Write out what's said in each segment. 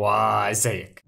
وازيك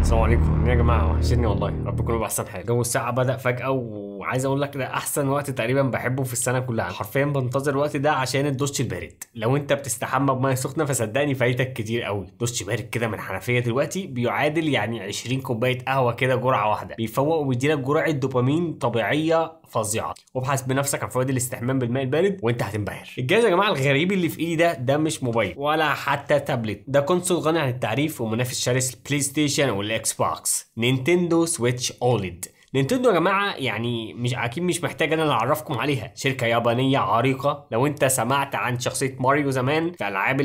السلام عليكم يا جماعه وحشتني والله ربكم يبقى باحسن حال جو الساعه بدا فجاه وعايز اقول لك ده احسن وقت تقريبا بحبه في السنه كلها حرفيا بنتظر الوقت ده عشان الدش البارد لو انت بتستحمى بميه سخنه فصدقني فايتك كتير قوي دش بارد كده من حنفيه دلوقتي بيعادل يعني 20 كوبايه قهوه كده جرعه واحده بيفوق وبيديلك جرعه دوبامين طبيعيه فظيعه وابحث بنفسك عن فوائد الاستحمام بالماء البارد وانت هتنبهر الجهاز يا جماعه الغريب اللي في ايدي ده ده مش موبايل ولا حتى تابلت ده كونسول غني عن التعريف ومنافس شرس البلاي ستيشن والاكس بوكس نينتندو سويتش اوليد نينتندو يا جماعه يعني مش اكيد مش محتاج انا اللي اعرفكم عليها شركه يابانيه عريقه لو انت سمعت عن شخصيه ماريو زمان في العاب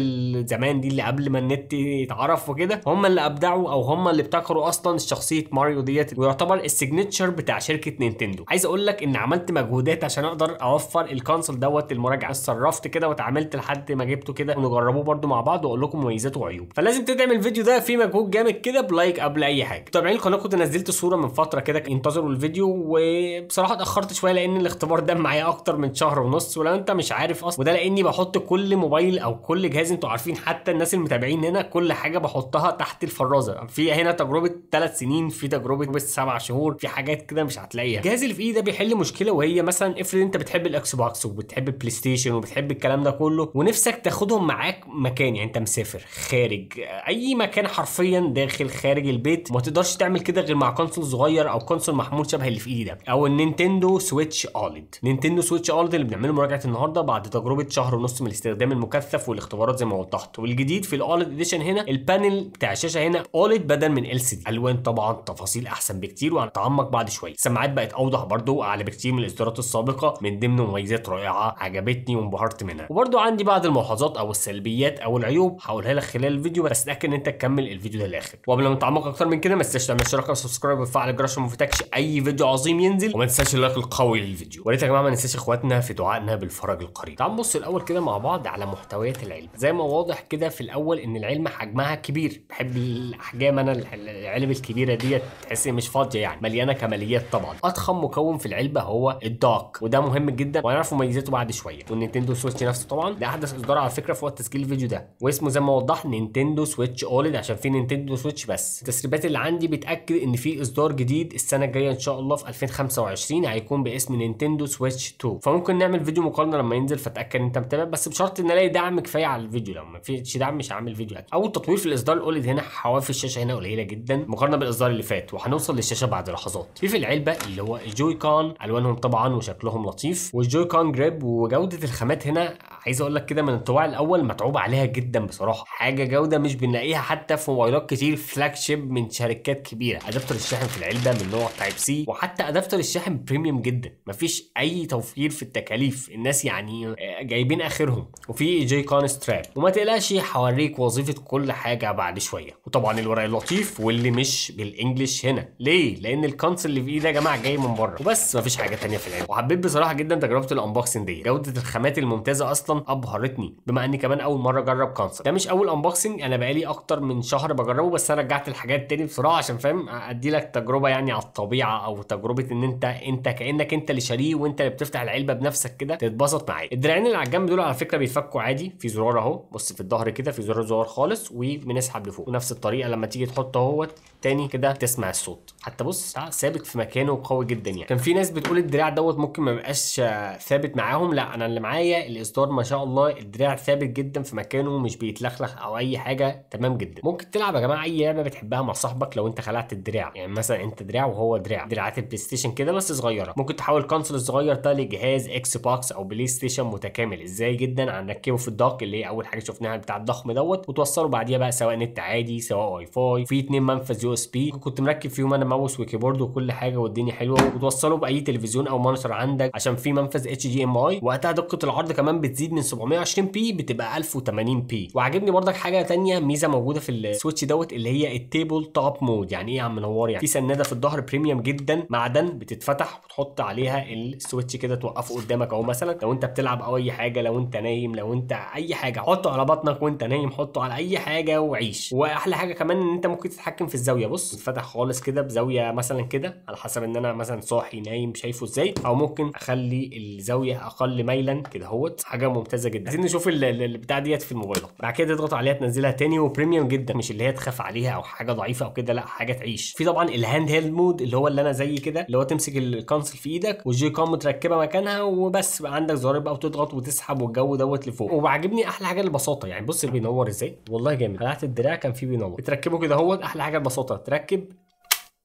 زمان دي اللي قبل ما النت يتعرف وكده هم اللي ابدعوا او هم اللي ابتكروا اصلا شخصيه ماريو ديت ويعتبر السيجنتشر بتاع شركه نينتندو عايز اقول لك ان عملت مجهودات عشان اقدر اوفر الكونسول دوت المراجعه اتصرفت كده وتعاملت لحد ما جبته كده ونجربوه برده مع بعض واقول لكم مميزاته وعيوب فلازم تدعم الفيديو ده في مجهود جامد كده بلايك قبل اي حاجه متابعين القناه كنت نزلت صوره من فتره كده انتظروا وحضروا الفيديو وبصراحه اتاخرت شويه لان الاختبار ده معايا اكتر من شهر ونص ولو انت مش عارف اصلا وده لاني بحط كل موبايل او كل جهاز انتوا عارفين حتى الناس المتابعين هنا كل حاجه بحطها تحت الفرازه في هنا تجربه 3 سنين في تجربه بس 7 شهور في حاجات كده مش هتلاقيها الجهاز اللي في ايدي ده بيحل مشكله وهي مثلا افرض انت بتحب الاكس بوكس وبتحب البلاي ستيشن وبتحب الكلام ده كله ونفسك تاخدهم معاك مكان يعني انت مسافر خارج اي مكان حرفيا داخل خارج البيت ما تقدرش تعمل كده غير مع كونسول صغير او كونسول مع محمول شبه اللي في ايدي ده او النينتندو سويتش اولد نينتندو سويتش اولد اللي بنعمله مراجعه النهارده بعد تجربه شهر ونص من الاستخدام المكثف والاختبارات زي ما وضحت والجديد في الاولد اديشن هنا البانل بتاع الشاشه هنا اولد بدل من ال سي دي الوان طبعا تفاصيل احسن بكتير وهنتعمق بعد شويه السماعات بقت اوضح برده واعلى بكتير من الاصدارات السابقه من ضمن مميزات رائعه عجبتني وانبهرت منها وبرده عندي بعض الملاحظات او السلبيات او العيوب هقولها لك خلال الفيديو بس اتاكد ان انت تكمل الفيديو ده للاخر وقبل ما نتعمق اكتر من كده ما تنساش تعمل اشتراك وسبسكرايب وتفعل الجرس عشان ما يفوتكش اي فيديو عظيم ينزل وما تنساش اللايك القوي للفيديو وريت يا جماعه ما ننساش اخواتنا في دعائنا بالفرج القريب تعالوا نبص الاول كده مع بعض على محتويات العلم زي ما واضح كده في الاول ان العلم حجمها كبير بحب الاحجام انا العلب الكبيره ديت تحس مش فاضيه يعني مليانه كماليات طبعا اضخم مكون في العلبه هو الدارك وده مهم جدا وهنعرف مميزاته بعد شويه والنينتندو سويتش نفسه طبعا ده احدث اصدار على فكره في وقت تسجيل الفيديو ده واسمه زي ما وضحت نينتندو سويتش اولد عشان في نينتندو سويتش بس التسريبات اللي عندي بتاكد ان في اصدار جديد السنه الجايه النهائيه ان شاء الله في 2025 هيكون باسم نينتندو سويتش 2 فممكن نعمل فيديو مقارنه لما ينزل فاتاكد ان انت متابع بس بشرط ان الاقي دعم كفايه على الفيديو لو ما فيش دعم مش هعمل فيديو أكيد. اول تطوير في الاصدار الاوليد هنا حواف الشاشه هنا قليله جدا مقارنه بالاصدار اللي فات وهنوصل للشاشه بعد لحظات في في العلبه اللي هو الجوي كون الوانهم طبعا وشكلهم لطيف والجوي كون جريب وجوده الخامات هنا عايز اقول لك كده من الطباع الاول متعوب عليها جدا بصراحه حاجه جوده مش بنلاقيها حتى في موبايلات كتير فلاج شيب من شركات كبيره ادابتر الشاحن في العلبه من نوع بتاع تايب سي وحتى ادابتر الشاحن بريميوم جدا مفيش اي توفير في التكاليف الناس يعني آه، جايبين اخرهم وفي جي كون ستراب وما تقلقش هوريك وظيفه كل حاجه بعد شويه وطبعا الورق اللطيف واللي مش بالانجلش هنا ليه لان الكونسل اللي في ايدي يا جماعه جاي من بره وبس مفيش حاجه ثانيه في العلم وحبيت بصراحه جدا تجربه الانبوكسنج دي جوده الخامات الممتازه اصلا ابهرتني بما اني كمان اول مره اجرب كونسل ده مش اول انبوكسنج انا بقالي اكتر من شهر بجربه بس انا رجعت الحاجات تاني بسرعه عشان فاهم ادي لك تجربه يعني على الطبيعه الطبيعه او تجربه ان انت انت كانك انت اللي شاريه وانت اللي بتفتح العلبه بنفسك كده تتبسط معاه الدراعين اللي على الجنب دول على فكره بيتفكوا عادي في زرار اهو بص في الظهر كده في زرار زرار خالص وبنسحب لفوق ونفس الطريقه لما تيجي تحط اهوت تاني كده تسمع الصوت حتى بص ثابت في مكانه وقوي جدا يعني كان في ناس بتقول الدراع دوت ممكن ما يبقاش ثابت معاهم لا انا اللي معايا الاصدار ما شاء الله الدراع ثابت جدا في مكانه مش بيتلخلخ او اي حاجه تمام جدا ممكن تلعب يا جماعه اي لعبه بتحبها مع صاحبك لو انت خلعت الدراع يعني مثلا انت دراع وهو دراع دراع دراعات البلاي ستيشن كده بس صغيره ممكن تحول الكونسول الصغير ده لجهاز اكس بوكس او بلاي ستيشن متكامل ازاي جدا هنركبه في الدوك اللي هي اول حاجه شفناها بتاع الضخم دوت وتوصله بعديها بقى سواء نت عادي سواء واي فاي في اثنين منفذ يو اس بي كنت مركب فيهم انا ماوس وكيبورد وكل حاجه والدنيا حلوه وتوصله باي تلفزيون او مونيتور عندك عشان في منفذ اتش دي ام اي وقتها دقه العرض كمان بتزيد من 720 بي بتبقى 1080 بي وعاجبني برضك حاجه ثانيه ميزه موجوده في السويتش دوت اللي هي التيبل توب مود يعني ايه يا عم نوار يعني في سناده في الظهر بريميوم جدا معدن بتتفتح وتحط عليها السويتش كده توقفه قدامك اهو مثلا لو انت بتلعب او اي حاجه لو انت نايم لو انت اي حاجه حطه على بطنك وانت نايم حطه على اي حاجه وعيش واحلى حاجه كمان ان انت ممكن تتحكم في الزاويه بص اتفتح خالص كده بزاويه مثلا كده على حسب ان انا مثلا صاحي نايم شايفه ازاي او ممكن اخلي الزاويه اقل ميلا كده اهوت حاجه ممتازه جدا عايزين نشوف البتاع ديت في الموبايل بعد كده تضغط عليها تنزلها تاني وبريميوم جدا مش اللي هي تخاف عليها او حاجه ضعيفه او كده لا حاجه تعيش في طبعا الهاند هيلد مود اللي هو اللي انا زي كده اللي هو تمسك الكونسل في ايدك والجي كون متركبه مكانها وبس بقى عندك زرار بقى وتضغط وتسحب والجو دوت لفوق وعاجبني احلى حاجه البساطه يعني بص بينور ازاي والله جامد طلعت الدراع كان فيه بينور تركبه كده اهوت احلى حاجه البساطه تركب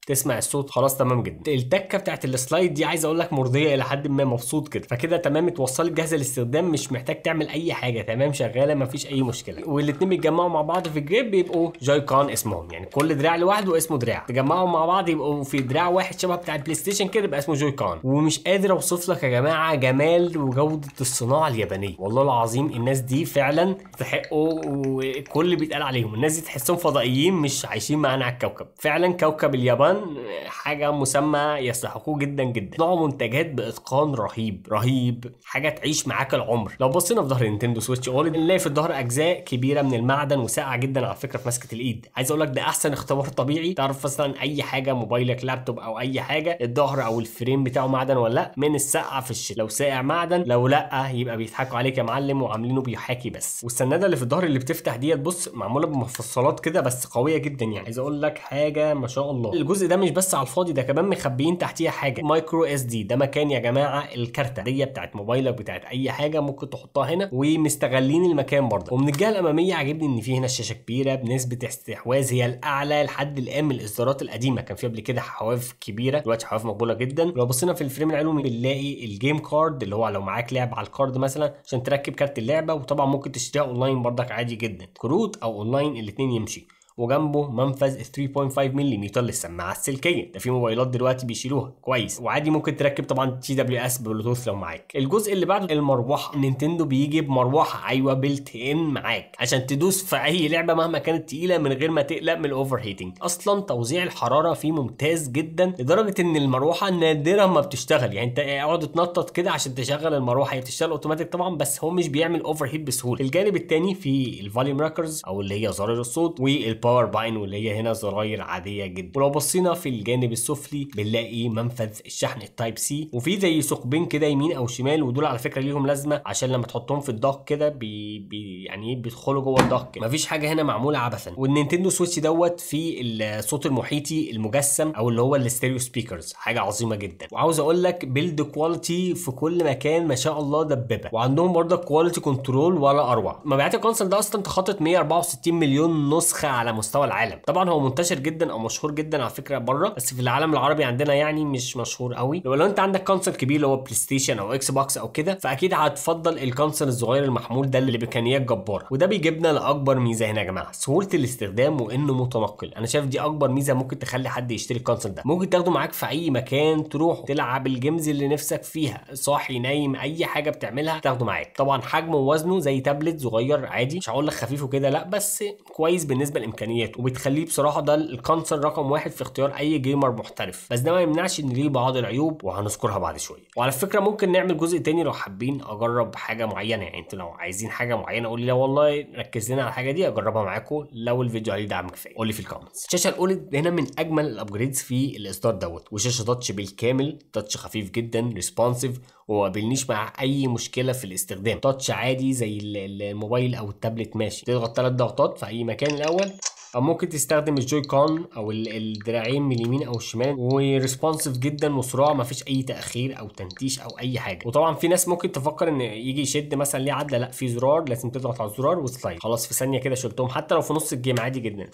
تسمع الصوت خلاص تمام جدا التكه بتاعت السلايد دي عايز اقول لك مرضيه الى حد ما مبسوط كده فكده تمام اتوصلت الجهاز الاستخدام مش محتاج تعمل اي حاجه تمام شغاله مفيش اي مشكله والاثنين بيتجمعوا مع بعض في الجريب بيبقوا جاي كون اسمهم يعني كل دراع لوحده اسمه دراع تجمعهم مع بعض يبقوا في دراع واحد شبه بتاع البلاي ستيشن كده يبقى اسمه جوي كون ومش قادر اوصف لك يا جماعه جمال وجوده الصناعه اليابانيه والله العظيم الناس دي فعلا تحقوا وكل اللي بيتقال عليهم الناس دي تحسهم فضائيين مش عايشين معانا على الكوكب فعلا كوكب اليابان حاجه مسمى يستحقوه جدا جدا نوع منتجات باتقان رهيب رهيب حاجه تعيش معاك العمر لو بصينا في ظهر نينتندو سويتش اولد نلاقي في الظهر اجزاء كبيره من المعدن وساقعه جدا على فكره في مسكه الايد عايز اقول لك ده احسن اختبار طبيعي تعرف مثلا اي حاجه موبايلك لابتوب او اي حاجه الظهر او الفريم بتاعه معدن ولا لا من السقعه في الشتاء لو ساقع معدن لو لا يبقى بيضحكوا عليك يا معلم وعاملينه بيحاكي بس والسناده اللي في الظهر اللي بتفتح ديت بص معموله بمفصلات كده بس قويه جدا يعني عايز اقول لك حاجه ما شاء الله الجزء ده مش بس على الفاضي ده كمان مخبيين تحتيها حاجه مايكرو اس دي ده مكان يا جماعه الكارته دي بتاعت موبايلك بتاعت اي حاجه ممكن تحطها هنا ومستغلين المكان برضه ومن الجهه الاماميه عاجبني ان في هنا الشاشه كبيره بنسبه استحواذ هي الاعلى لحد الان من الاصدارات القديمه كان في قبل كده حواف كبيره دلوقتي حواف مقبوله جدا لو بصينا في الفريم العلوي بنلاقي الجيم كارد اللي هو لو معاك لعب على الكارد مثلا عشان تركب كارت اللعبه وطبعا ممكن تشتريها اونلاين برضك عادي جدا كروت او اونلاين الاثنين يمشي وجنبه منفذ 3.5 ملم للسماعه السلكيه ده في موبايلات دلوقتي بيشيلوها كويس وعادي ممكن تركب طبعا تي دبليو اس بلوتوث لو معاك الجزء اللي بعده المروحه نينتندو بيجي بمروحه ايوه بيلت ان معاك عشان تدوس في اي لعبه مهما كانت تقيله من غير ما تقلق من الاوفر هيتنج اصلا توزيع الحراره فيه ممتاز جدا لدرجه ان المروحه نادرا ما بتشتغل يعني انت اقعد تنطط كده عشان تشغل المروحه هي بتشتغل اوتوماتيك طبعا بس هو مش بيعمل اوفر هيت بسهوله الجانب الثاني في الفوليوم راكرز او اللي هي زرار الصوت والباور الباور باين واللي هي هنا زراير عاديه جدا ولو بصينا في الجانب السفلي بنلاقي منفذ الشحن التايب سي وفي زي ثقبين كده يمين او شمال ودول على فكره ليهم لازمه عشان لما تحطهم في الضغط كده بي, بي يعني بيدخلوا جوه الضغط كده مفيش حاجه هنا معموله عبثا والنينتندو سويتش دوت في الصوت المحيطي المجسم او اللي هو الاستيريو سبيكرز حاجه عظيمه جدا وعاوز اقول لك بيلد كواليتي في كل مكان ما شاء الله دبابه وعندهم برضه كواليتي كنترول ولا اروع مبيعات الكونسل ده اصلا تخطت 164 مليون نسخه على مستوى العالم طبعا هو منتشر جدا او مشهور جدا على فكره بره بس في العالم العربي عندنا يعني مش مشهور قوي لو, لو انت عندك كونسول كبير اللي هو بلاي ستيشن او اكس بوكس او كده فاكيد هتفضل الكونسول الصغير المحمول ده اللي بامكانيات جباره وده بيجيبنا لاكبر ميزه هنا يا جماعه سهوله الاستخدام وانه متنقل انا شايف دي اكبر ميزه ممكن تخلي حد يشتري الكونسول ده ممكن تاخده معاك في اي مكان تروح تلعب الجيمز اللي نفسك فيها صاحي نايم اي حاجه بتعملها تاخده معاك طبعا حجمه ووزنه زي تابلت صغير عادي مش هقول لك خفيف وكده لا بس كويس بالنسبه الامكانيات وبتخليه بصراحه ده الكانسر رقم واحد في اختيار اي جيمر محترف بس ده ما يمنعش ان ليه بعض العيوب وهنذكرها بعد شويه وعلى فكره ممكن نعمل جزء تاني لو حابين اجرب حاجه معينه يعني انتوا لو عايزين حاجه معينه قول لي لا والله ركز لنا على الحاجه دي اجربها معاكم لو الفيديو عليه دعم كفايه قول لي في الكومنتس الشاشه الاولد هنا من اجمل الابجريدز في الاصدار دوت وشاشه تاتش بالكامل تاتش خفيف جدا ريسبونسيف وقابلنيش مع اي مشكله في الاستخدام تاتش عادي زي الموبايل او التابلت ماشي تضغط ثلاث ضغطات في اي مكان الاول او ممكن تستخدم الجوي كون او الدراعين من اليمين او الشمال وريسبونسيف جدا وسرعه ما فيش اي تاخير او تنتيش او اي حاجه وطبعا في ناس ممكن تفكر ان يجي يشد مثلا ليه عدله لا في زرار لازم تضغط على الزرار وسلايد خلاص في ثانيه كده شلتهم حتى لو في نص الجيم عادي جدا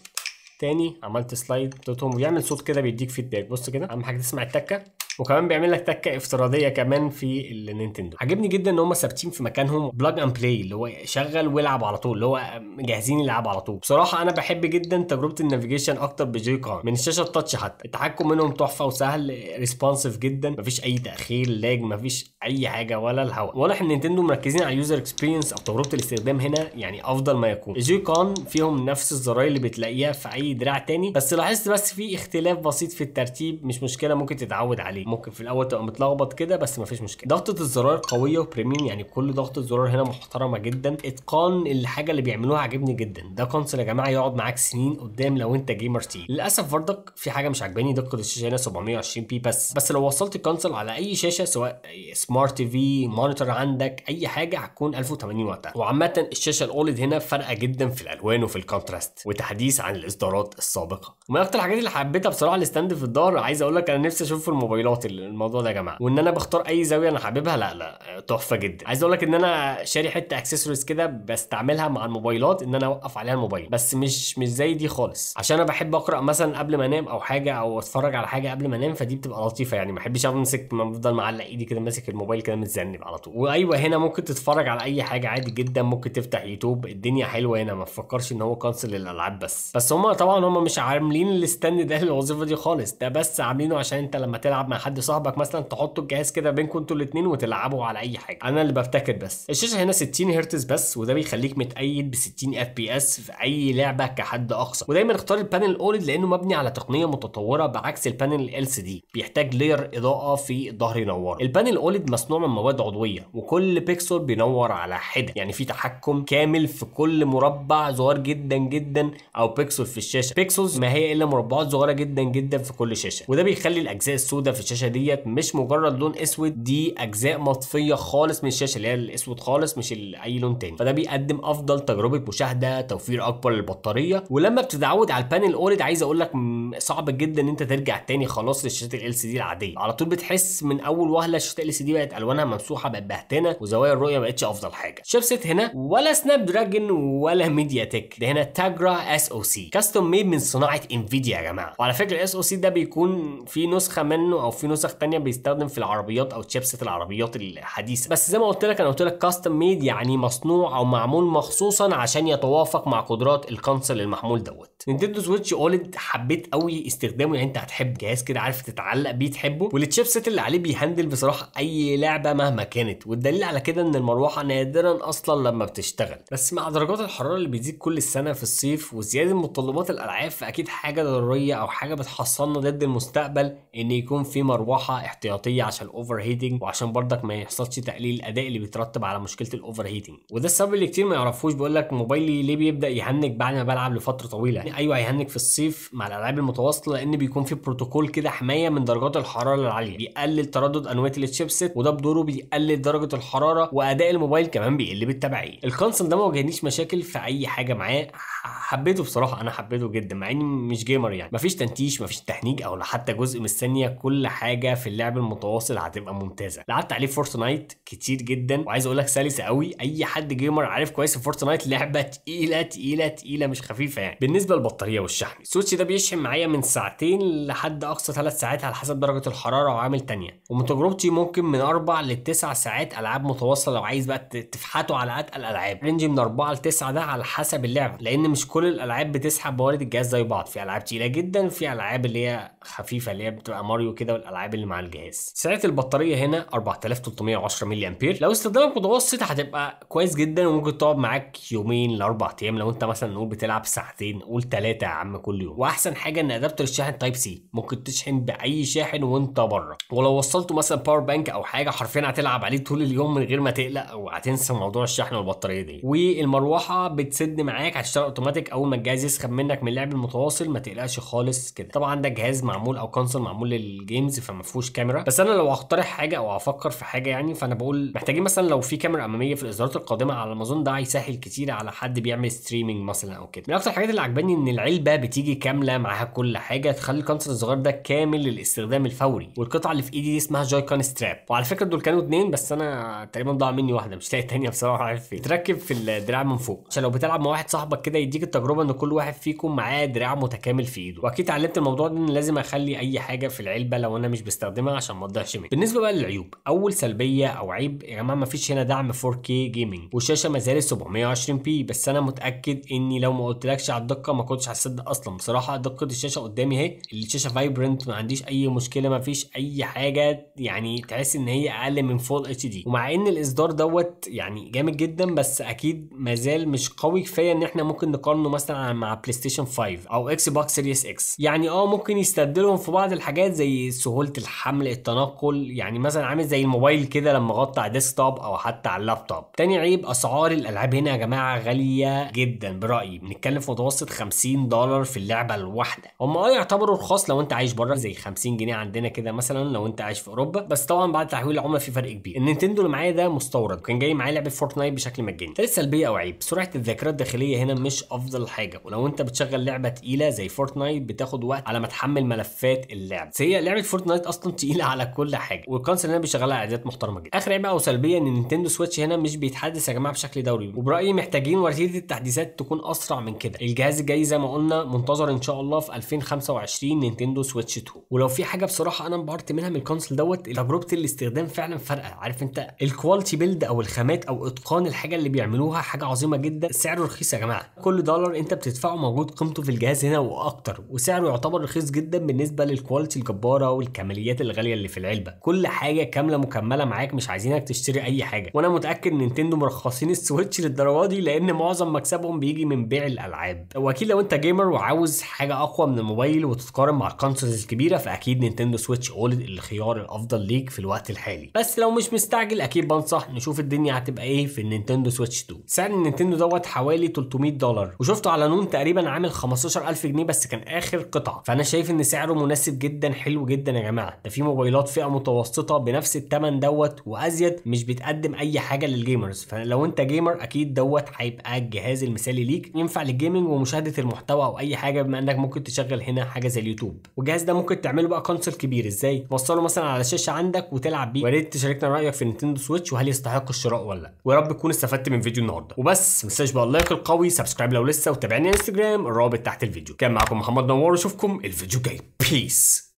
تاني عملت سلايد اديتهم ويعمل صوت كده بيديك فيدباك بص كده اهم حاجه تسمع التكه وكمان بيعمل لك تكه افتراضيه كمان في النينتندو عجبني جدا ان هم ثابتين في مكانهم بلاج اند بلاي اللي هو شغل والعب على طول اللي هو جاهزين يلعب على طول بصراحه انا بحب جدا تجربه النافيجيشن اكتر بجوي كون من الشاشه التاتش حتى التحكم منهم تحفه وسهل ريسبونسيف جدا مفيش اي تاخير لاج مفيش اي حاجه ولا الهواء واضح ان نينتندو مركزين على اليوزر اكسبيرينس او تجربه الاستخدام هنا يعني افضل ما يكون الجوي كون فيهم نفس الزراير اللي بتلاقيها في اي دراع تاني بس لاحظت بس في اختلاف بسيط في الترتيب مش مشكله ممكن تتعود عليه ممكن في الاول تبقى متلخبط كده بس مفيش مشكله ضغطه الزرار قويه وبريميم يعني كل ضغطه زرار هنا محترمه جدا اتقان الحاجه اللي بيعملوها عاجبني جدا ده كونسل يا جماعه يقعد معاك سنين قدام لو انت جيمر تي للاسف بردك في حاجه مش عجباني دقه الشاشه هنا 720 بي بس بس لو وصلت الكونسل على اي شاشه سواء سمارت تي في مونيتور عندك اي حاجه هتكون 1080 وقتها وعامه الشاشه الاولد هنا فارقه جدا في الالوان وفي الكونتراست وتحديث عن الاصدارات السابقه ومن اكتر الحاجات اللي حبيتها بصراحه الستاند في الدار عايز اقول لك انا نفسي اشوف في الموبايلات اختياراتي الموضوع ده يا جماعه وان انا بختار اي زاويه انا حاببها لا لا تحفه جدا عايز اقول لك ان انا شاري حته اكسسوارز كده بستعملها مع الموبايلات ان انا اوقف عليها الموبايل بس مش مش زي دي خالص عشان انا بحب اقرا مثلا قبل ما انام او حاجه او اتفرج على حاجه قبل ما انام فدي بتبقى لطيفه يعني ما بحبش امسك ما بفضل معلق ايدي كده ماسك الموبايل كده متذنب على طول وايوه هنا ممكن تتفرج على اي حاجه عادي جدا ممكن تفتح يوتيوب الدنيا حلوه هنا ما تفكرش ان هو كانسل للالعاب بس بس هم طبعا هم مش عاملين الستاند ده للوظيفه دي خالص ده بس عاملينه عشان انت لما تلعب مع حد صاحبك مثلا تحطوا الجهاز كده بينكم انتوا الاثنين وتلعبوا على اي حاجه انا اللي بفتكر بس الشاشه هنا 60 هرتز بس وده بيخليك متايد ب 60 اف بي اس في اي لعبه كحد اقصى ودايما اختار البانل اولد لانه مبني على تقنيه متطوره بعكس البانل ال سي دي بيحتاج لير اضاءه في ظهر ينور البانل اولد مصنوع من مواد عضويه وكل بيكسل بينور على حده يعني في تحكم كامل في كل مربع صغير جدا جدا او بيكسل في الشاشه بيكسلز ما هي الا مربعات صغيره جدا جدا في كل شاشه وده بيخلي الاجزاء السوداء في الشاشه ديت مش مجرد لون اسود دي اجزاء مطفيه خالص من الشاشه اللي هي الاسود خالص مش اي لون تاني فده بيقدم افضل تجربه مشاهده توفير اكبر للبطاريه ولما بتتعود على البانل اولد عايز اقول لك صعب جدا ان انت ترجع تاني خلاص للشاشات ال سي دي العاديه على طول بتحس من اول وهله الشاشات ال سي دي بقت الوانها ممسوحه بقت بهتانه وزوايا الرؤيه ما بقتش افضل حاجه شيب ست هنا ولا سناب دراجون ولا ميديا تك ده هنا تاجرا اس او سي كاستوم ميد من صناعه انفيديا يا جماعه وعلى فكره الاس او سي ده بيكون في نسخه منه او في نسخ تانية بيستخدم في العربيات او تشيبسات العربيات الحديثه بس زي ما قلت لك انا قلت لك كاستم ميد يعني مصنوع او معمول مخصوصا عشان يتوافق مع قدرات الكونسل المحمول دوت نينتندو سويتش اولد حبيت قوي استخدامه يعني انت هتحب جهاز كده عارف تتعلق بيه تحبه والتشيبسات اللي عليه بيهندل بصراحه اي لعبه مهما كانت والدليل على كده ان المروحه نادرا اصلا لما بتشتغل بس مع درجات الحراره اللي بتزيد كل السنه في الصيف وزياده متطلبات الالعاب فاكيد حاجه ضروريه او حاجه بتحصلنا ضد المستقبل ان يكون في مروحه احتياطيه عشان الاوفر هيتنج وعشان برضك ما يحصلش تقليل الاداء اللي بيترتب على مشكله الاوفر هيتنج وده السبب اللي كتير ما يعرفوش بيقول لك موبايلي ليه بيبدا يهنج بعد ما بلعب لفتره طويله يعني ايوه هيهنج في الصيف مع الالعاب المتواصله لان بيكون في بروتوكول كده حمايه من درجات الحراره العاليه بيقلل تردد انويه الشيبسيت وده بدوره بيقلل درجه الحراره واداء الموبايل كمان بيقل بالتبعيه الكونسل ده ما واجهنيش مشاكل في اي حاجه معاه حبيته بصراحه انا حبيته جدا مع اني مش جيمر يعني مفيش تنتيش مفيش تهنيج او حتى جزء من الثانيه كل حاجه حاجه في اللعب المتواصل هتبقى ممتازه لعبت عليه فورتنايت كتير جدا وعايز اقول لك سلسه قوي اي حد جيمر عارف كويس فورتنايت لعبه تقيله تقيله تقيله مش خفيفه يعني بالنسبه للبطاريه والشحن السويتش ده بيشحن معايا من ساعتين لحد اقصى ثلاث ساعات على حسب درجه الحراره وعامل تانية ومن تجربتي ممكن من اربع لتسع ساعات العاب متواصله لو عايز بقى تفحته على اتقل الالعاب رينج من اربعه لتسعه ده على حسب اللعبه لان مش كل الالعاب بتسحب موارد الجهاز زي بعض في العاب تقيله جدا في العاب اللي هي خفيفه اللي هي بتبقى ماريو كده والالعاب اللي مع الجهاز سعه البطاريه هنا 4310 ملي امبير لو استخدامك متوسط هتبقى كويس جدا وممكن تقعد معاك يومين لاربع ايام لو انت مثلا نقول بتلعب ساعتين قول ثلاثه يا عم كل يوم واحسن حاجه ان ادابتر الشاحن تايب سي ممكن تشحن باي شاحن وانت بره ولو وصلته مثلا باور بانك او حاجه حرفيا هتلعب عليه طول اليوم من غير ما تقلق وهتنسى موضوع الشحن والبطاريه دي والمروحه بتسد معاك هتشتغل اوتوماتيك اول ما الجهاز يسخن منك من اللعب المتواصل ما تقلقش خالص كده طبعا ده جهاز مع معمول او كونسول معمول للجيمز فما فيهوش كاميرا بس انا لو هقترح حاجه او هفكر في حاجه يعني فانا بقول محتاجين مثلا لو في كاميرا اماميه في الاصدارات القادمه على ما اظن ده هيسهل كتير على حد بيعمل ستريمنج مثلا او كده من اكتر الحاجات اللي عجباني ان العلبه بتيجي كامله معاها كل حاجه تخلي الكونسول الصغير ده كامل للاستخدام الفوري والقطعه اللي في ايدي دي اسمها جاي كون ستراب وعلى فكره دول كانوا اتنين بس انا تقريبا ضاع مني واحده مش لاقي الثانيه بصراحه عارف فين تركب في الدراع من فوق عشان لو بتلعب مع واحد صاحبك كده يديك التجربه ان كل واحد فيكم معاه دراع متكامل في ايده واكيد اتعلمت الموضوع ده ان لازم اخلي اي حاجه في العلبه لو انا مش بستخدمها عشان ما تضيعش مني بالنسبه بقى للعيوب اول سلبيه او عيب يا جماعه ما فيش هنا دعم 4K جيمنج والشاشه ما زالت 720 بي بس انا متاكد اني لو ما قلتلكش على الدقه ما كنتش هتصدق اصلا بصراحه دقه الشاشه قدامي اهي الشاشه فايبرنت ما عنديش اي مشكله ما فيش اي حاجه يعني تحس ان هي اقل من فول اتش دي ومع ان الاصدار دوت يعني جامد جدا بس اكيد ما زال مش قوي كفايه ان احنا ممكن نقارنه مثلا مع بلاي ستيشن 5 او اكس بوكس سيريس اكس يعني اه ممكن يستخدم بدلهم في بعض الحاجات زي سهوله الحمل التنقل يعني مثلا عامل زي الموبايل كده لما غطى على ديسكتوب او حتى على اللابتوب تاني عيب اسعار الالعاب هنا يا جماعه غاليه جدا برايي بنتكلم في متوسط 50 دولار في اللعبه الواحده هم اه يعتبروا رخاص لو انت عايش بره زي 50 جنيه عندنا كده مثلا لو انت عايش في اوروبا بس طبعا بعد تحويل العمله في فرق كبير النينتندو اللي معايا ده مستورد وكان جاي معايا لعبه فورتنايت بشكل مجاني تالت سلبيه او عيب سرعه الذاكره الداخليه هنا مش افضل حاجه ولو انت بتشغل لعبه تقيله زي فورتنايت بتاخد وقت على ما تحمل ملف ملفات اللعب هي لعبه فورتنايت اصلا تقيله على كل حاجه والكونسل هنا بيشغلها اعدادات محترمه جدا اخر عيب او سلبيه ان نينتندو سويتش هنا مش بيتحدث يا جماعه بشكل دوري وبرايي محتاجين وتيره التحديثات تكون اسرع من كده الجهاز الجاي زي ما قلنا منتظر ان شاء الله في 2025 نينتندو سويتش 2 ولو في حاجه بصراحه انا انبهرت منها من الكونسل دوت تجربه الاستخدام فعلا فارقه عارف انت الكواليتي بيلد او الخامات او اتقان الحاجه اللي بيعملوها حاجه عظيمه جدا سعره رخيص يا جماعه كل دولار انت بتدفعه موجود قيمته في الجهاز هنا واكتر وسعره يعتبر رخيص جدا بالنسبه للكواليتي الجباره والكماليات الغاليه اللي في العلبه كل حاجه كامله مكمله معاك مش عايزينك تشتري اي حاجه وانا متاكد ان نينتندو مرخصين السويتش للدرجه دي لان معظم مكسبهم بيجي من بيع الالعاب واكيد لو انت جيمر وعاوز حاجه اقوى من الموبايل وتتقارن مع الكونسولز الكبيره فاكيد نينتندو سويتش اولد الخيار الافضل ليك في الوقت الحالي بس لو مش مستعجل اكيد بنصح نشوف الدنيا هتبقى ايه في النينتندو سويتش 2 سعر النينتندو دوت حوالي 300 دولار وشفته على نون تقريبا عامل 15000 جنيه بس كان اخر قطعه فانا شايف ان سعر سعره مناسب جدا حلو جدا يا جماعه ده في موبايلات فئه متوسطه بنفس الثمن دوت وازيد مش بتقدم اي حاجه للجيمرز فلو انت جيمر اكيد دوت هيبقى الجهاز المثالي ليك ينفع للجيمنج ومشاهده المحتوى او اي حاجه بما انك ممكن تشغل هنا حاجه زي اليوتيوب والجهاز ده ممكن تعمله بقى كونسول كبير ازاي توصله مثلا على شاشه عندك وتلعب بيه ويا ريت تشاركنا رايك في نينتندو سويتش وهل يستحق الشراء ولا لا ويا رب تكون استفدت من فيديو النهارده وبس ما بقى اللايك القوي سبسكرايب لو لسه وتابعني انستجرام الرابط تحت الفيديو كان معاكم محمد نور اشوفكم الفيديو الجاي Peace.